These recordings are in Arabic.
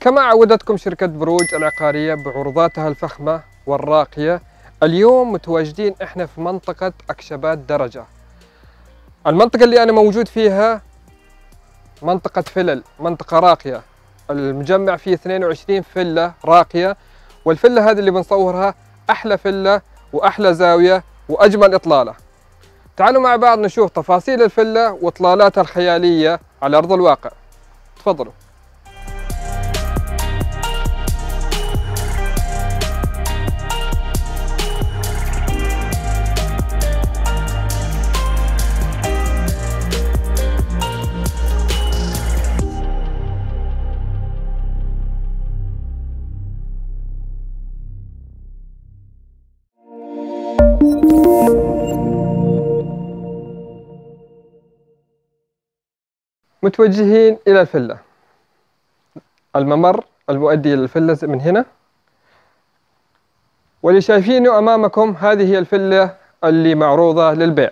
كما عودتكم شركة بروج العقارية بعروضاتها الفخمة والراقية اليوم متواجدين احنا في منطقة أكشبات درجة المنطقة اللي أنا موجود فيها منطقة فلل منطقة راقية المجمع فيه 22 فلة راقية والفلة هذه اللي بنصورها أحلى فلة وأحلى زاوية وأجمل إطلالة تعالوا مع بعض نشوف تفاصيل الفلة وإطلالاتها الخيالية على أرض الواقع تفضلوا متوجهين إلى الفلة الممر المؤدي إلى الفلة من هنا واللي شايفينه أمامكم هذه هي الفلة اللي معروضة للبيع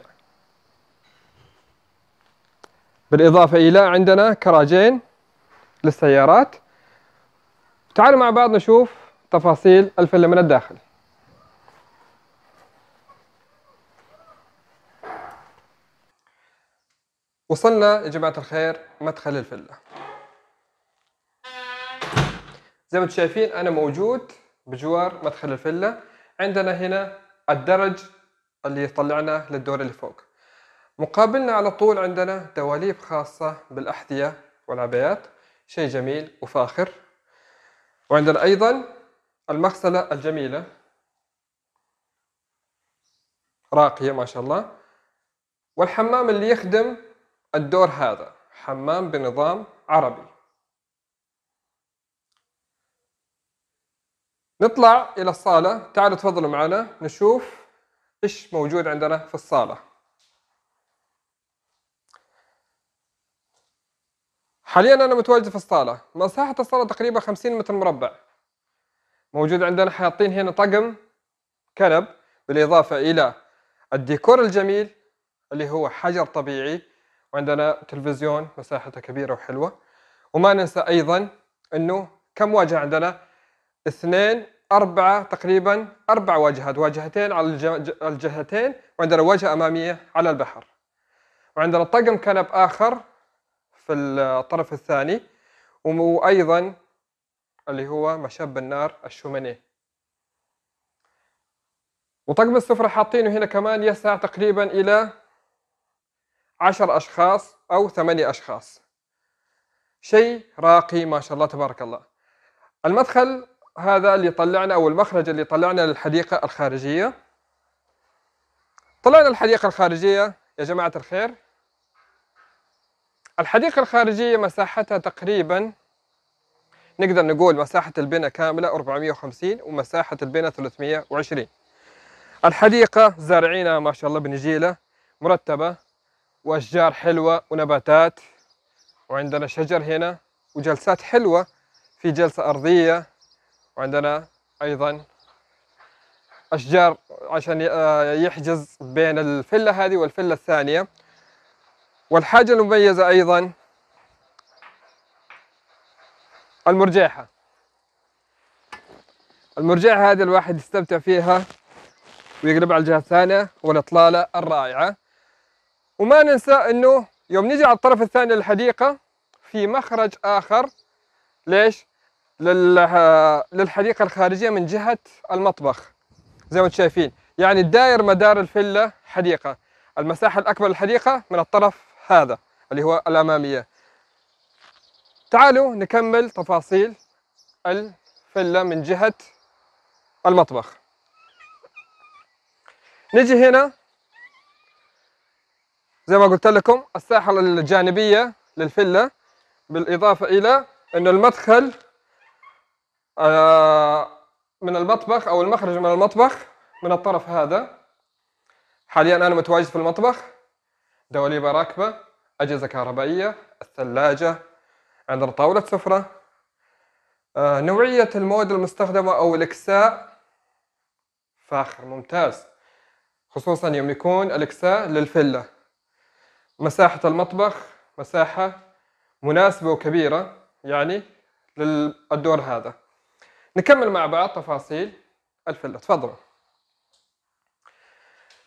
بالإضافة إلى عندنا كراجين للسيارات تعالوا مع بعض نشوف تفاصيل الفلة من الداخل وصلنا يا جماعة الخير مدخل الفلة زي ما انتم شايفين أنا موجود بجوار مدخل الفلة عندنا هنا الدرج اللي يطلعنا للدور اللي فوق مقابلنا على طول عندنا دواليب خاصة بالأحذية والعبايات شيء جميل وفاخر وعندنا أيضا المغسلة الجميلة راقية ما شاء الله والحمام اللي يخدم الدور هذا حمام بنظام عربي نطلع إلى الصالة تعالوا تفضلوا معنا نشوف إيش موجود عندنا في الصالة حاليا أنا متواجد في الصالة مساحة الصالة تقريبا 50 متر مربع موجود عندنا حاطين هنا طقم كنب بالإضافة إلى الديكور الجميل اللي هو حجر طبيعي وعندنا تلفزيون مساحته كبيرة وحلوة وما ننسى أيضا أنه كم واجهة عندنا؟ اثنين أربعة تقريبا أربع واجهات واجهتين على الجهتين وعندنا واجهة أمامية على البحر وعندنا طقم كنب آخر في الطرف الثاني وأيضا اللي هو مشب النار الشومينيه وطقم السفرة حاطينه هنا كمان يسع تقريبا إلى عشر أشخاص أو ثمانية أشخاص شيء راقي ما شاء الله تبارك الله المدخل هذا اللي طلعنا أو المخرج اللي طلعنا للحديقة الخارجية طلعنا الحديقة الخارجية يا جماعة الخير الحديقة الخارجية مساحتها تقريبا نقدر نقول مساحة البناء كاملة 450 ومساحة البناء 320 الحديقة زارعينها ما شاء الله بنجيلة مرتبة وأشجار حلوة ونباتات وعندنا شجر هنا وجلسات حلوة في جلسة أرضية وعندنا أيضا أشجار عشان آه، يحجز بين الفلة هذه والفلة الثانية والحاجة المميزة أيضا المرجحة المرجحة هذه الواحد يستمتع فيها ويقلب على الجهة الثانية والإطلالة الرائعة وما ننسى انه يوم نجي على الطرف الثاني للحديقه في مخرج اخر ليش؟ للحديقه الخارجيه من جهه المطبخ زي ما انتم شايفين يعني الدائر مدار الفيلا حديقه المساحه الاكبر للحديقه من الطرف هذا اللي هو الاماميه تعالوا نكمل تفاصيل الفيلا من جهه المطبخ نجي هنا زي ما قلت لكم الساحة الجانبية للفلة بالإضافة إلى أن المدخل آه، من المطبخ أو المخرج من المطبخ من الطرف هذا حاليا أنا متواجد في المطبخ دواليب راكبة أجهزة كهربائية الثلاجة عندنا طاولة سفرة آه، نوعية المواد المستخدمة أو الإكساء فاخر ممتاز خصوصا يوم يكون الإكساء للفلة مساحة المطبخ مساحة مناسبة وكبيرة يعني للدور هذا نكمل مع بعض تفاصيل الفلة تفضلوا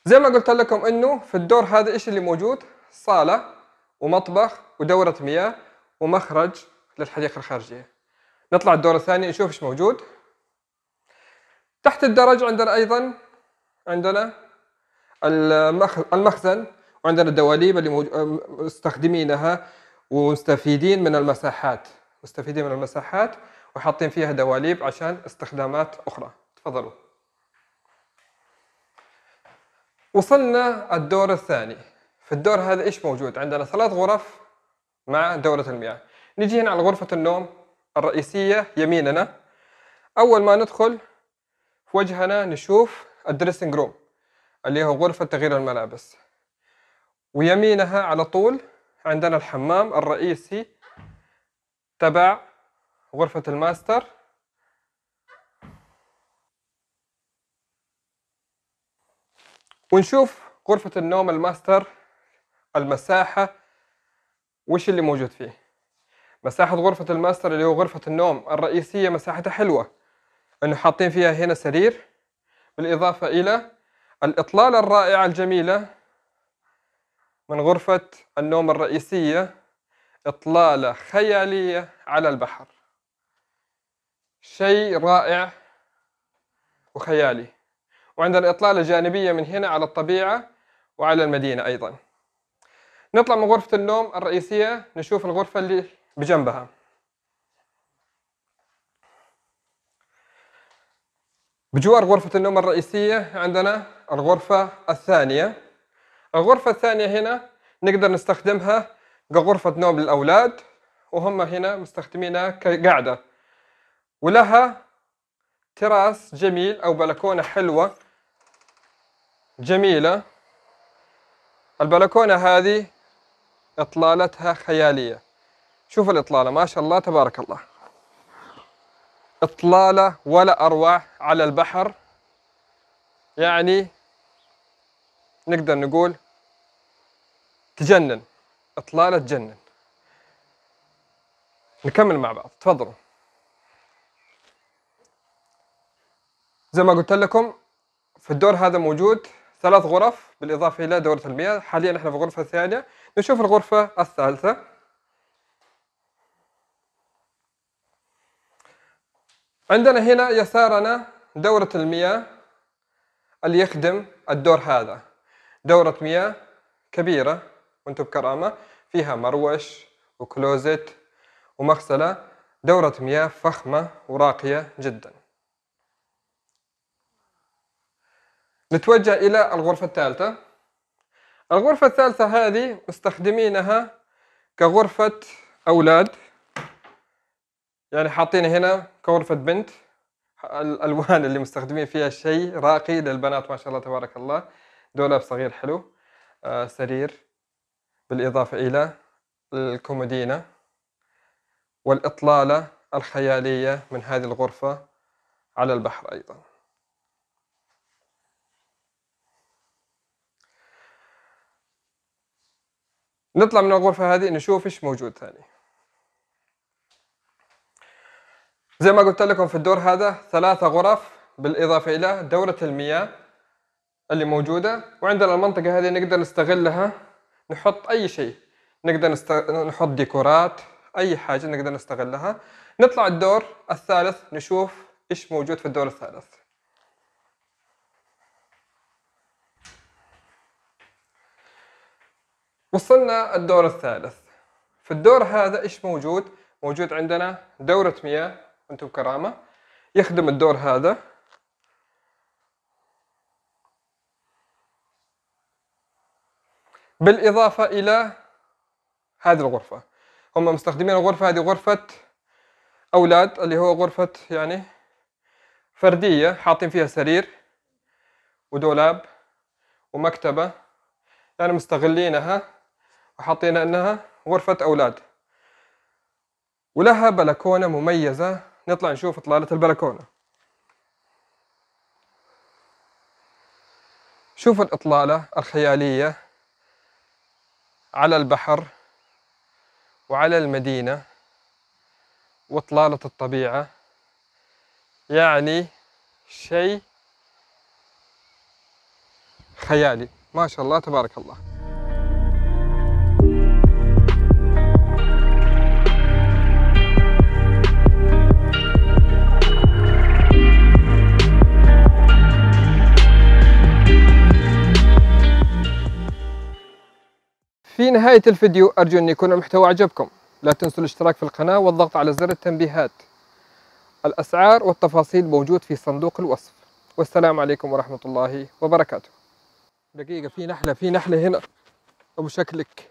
زي ما قلت لكم انه في الدور هذا ايش اللي موجود صالة ومطبخ ودورة مياه ومخرج للحديقة الخارجية نطلع الدور الثاني نشوف ايش موجود تحت الدرج عندنا ايضا عندنا المخزن وعندنا الدواليب اللي مستخدمينها ومستفيدين من المساحات مستفيدين من المساحات وحاطين فيها دواليب عشان استخدامات أخرى تفضلوا وصلنا الدور الثاني في الدور هذا إيش موجود عندنا ثلاث غرف مع دورة المياه نجي هنا على غرفة النوم الرئيسية يميننا أول ما ندخل في وجهنا نشوف الدريسنج روم اللي هو غرفة تغيير الملابس ويمينها على طول عندنا الحمام الرئيسي تبع غرفة الماستر ونشوف غرفة النوم الماستر المساحة وش اللي موجود فيه مساحة غرفة الماستر اللي هو غرفة النوم الرئيسية مساحتها حلوة انه حاطين فيها هنا سرير بالاضافة الى الاطلالة الرائعة الجميلة من غرفة النوم الرئيسية إطلالة خيالية على البحر شيء رائع وخيالي وعندنا إطلالة جانبية من هنا على الطبيعة وعلى المدينة أيضا نطلع من غرفة النوم الرئيسية نشوف الغرفة اللي بجنبها بجوار غرفة النوم الرئيسية عندنا الغرفة الثانية الغرفة الثانية هنا نقدر نستخدمها كغرفة نوم للأولاد وهم هنا مستخدمينها كقعدة ولها تراس جميل أو بلكونة حلوة جميلة البلكونة هذه إطلالتها خيالية شوف الإطلالة ما شاء الله تبارك الله إطلالة ولا أروع على البحر يعني نقدر نقول تجنن إطلالة تجنن نكمل مع بعض تفضلوا زي ما قلت لكم في الدور هذا موجود ثلاث غرف بالإضافة إلى دورة المياه حاليا احنا في الغرفة الثانية نشوف الغرفة الثالثة عندنا هنا يسارنا دورة المياه اللي يخدم الدور هذا دورة مياه كبيرة وانتم بكرامة فيها مروش وكلوزت ومغسلة دورة مياه فخمة وراقية جدا نتوجه إلى الغرفة الثالثة الغرفة الثالثة هذه مستخدمينها كغرفة أولاد يعني حاطين هنا كغرفة بنت الألوان اللي مستخدمين فيها شيء راقي للبنات ما شاء الله تبارك الله دولاب صغير حلو آه، سرير بالإضافة إلى الكومودينة والإطلالة الخيالية من هذه الغرفة على البحر أيضا نطلع من الغرفة هذه نشوف إيش موجود ثاني زي ما قلت لكم في الدور هذا ثلاثة غرف بالإضافة إلى دورة المياه اللي موجودة وعندنا المنطقة هذه نقدر نستغلها نحط أي شيء نقدر نست... نحط ديكورات أي حاجة نقدر نستغلها نطلع الدور الثالث نشوف إيش موجود في الدور الثالث وصلنا الدور الثالث في الدور هذا إيش موجود؟ موجود عندنا دورة مياه وانتم كرامة يخدم الدور هذا بالإضافة إلى هذه الغرفة هم مستخدمين الغرفة هذه غرفة أولاد اللي هو غرفة يعني فردية حاطين فيها سرير ودولاب ومكتبة يعني مستغلينها وحاطين أنها غرفة أولاد ولها بلكونة مميزة نطلع نشوف إطلالة البلكونة شوف الإطلالة الخيالية على البحر وعلى المدينة وطلالة الطبيعة يعني شيء خيالي ما شاء الله تبارك الله نهاية الفيديو أرجو أن يكون المحتوى عجبكم لا تنسوا الاشتراك في القناة والضغط على زر التنبيهات الأسعار والتفاصيل موجود في صندوق الوصف والسلام عليكم ورحمة الله وبركاته دقيقة في نحلة في نحلة هنا أبو شكلك